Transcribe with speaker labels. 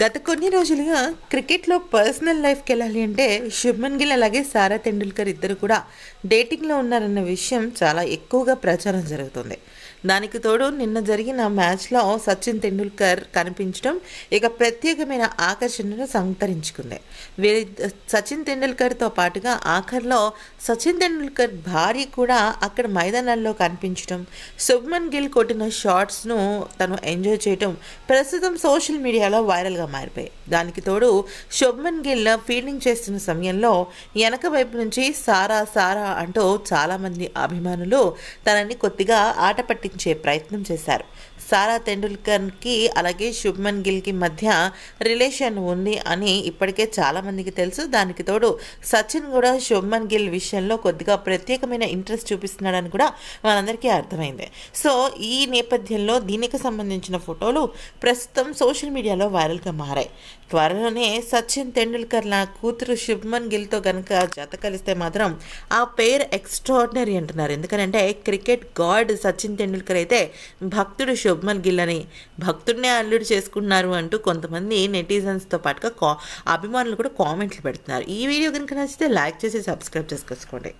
Speaker 1: గత కొన్ని రోజులుగా క్రికెట్లో పర్సనల్ లైఫ్కి వెళ్ళాలి అంటే శుభ్మన్ గిల్ అలాగే సారా తెండూల్కర్ ఇద్దరు కూడా డేటింగ్లో ఉన్నారన్న విషయం చాలా ఎక్కువగా ప్రచారం జరుగుతుంది దానికి తోడు నిన్న జరిగిన మ్యాచ్లో సచిన్ తెండూల్కర్ కనిపించడం ఇక ప్రత్యేకమైన ఆకర్షణను సంతరించుకుంది వీరి సచిన్ తెండూల్కర్తో పాటుగా ఆఖర్లో సచిన్ తెండూల్కర్ భార్య కూడా అక్కడ మైదానాల్లో కనిపించడం శుభ్మన్ గిల్ కొట్టిన షార్ట్స్ను తను ఎంజాయ్ చేయడం ప్రస్తుతం సోషల్ మీడియాలో వైరల్గా చుక్కలుగా మారిపోయాయి దానికి తోడు శుభ్మన్ గిల్ ఫీల్డింగ్ చేస్తున్న సమయంలో వెనక వైపు నుంచి సారా సారా అంటూ చాలామంది అభిమానులు తనని కొద్దిగా ఆట పట్టించే ప్రయత్నం చేశారు సారా తెండూల్కర్కి అలాగే శుభ్మన్ గిల్కి మధ్య రిలేషన్ ఉంది అని ఇప్పటికే చాలామందికి తెలుసు దానికి తోడు సచిన్ కూడా శుభ్మన్ గిల్ విషయంలో కొద్దిగా ప్రత్యేకమైన ఇంట్రెస్ట్ చూపిస్తున్నాడని కూడా మనందరికీ అర్థమైంది సో ఈ నేపథ్యంలో దీనికి సంబంధించిన ఫోటోలు ప్రస్తుతం సోషల్ మీడియాలో వైరల్గా మారాయి త్వరలోనే సచిన్ తెండూల్కర్లా కూతురు శుభ్మన్ గిల్తో కనుక జత కలిస్తే మాత్రం ఆ పేరు ఎక్స్ట్రాడినరీ అంటున్నారు ఎందుకంటే క్రికెట్ గాడ్ సచిన్ తెండూల్కర్ అయితే భక్తుడు శుభ్మన్ గిల్ అని భక్తుడినే అల్లుడు చేసుకున్నారు అంటూ కొంతమంది నెటిజన్స్తో పాటుగా కా అభిమానులు కూడా కామెంట్లు పెడుతున్నారు ఈ వీడియో కనుక నచ్చితే లైక్ చేసి సబ్స్క్రైబ్ చేసుకోండి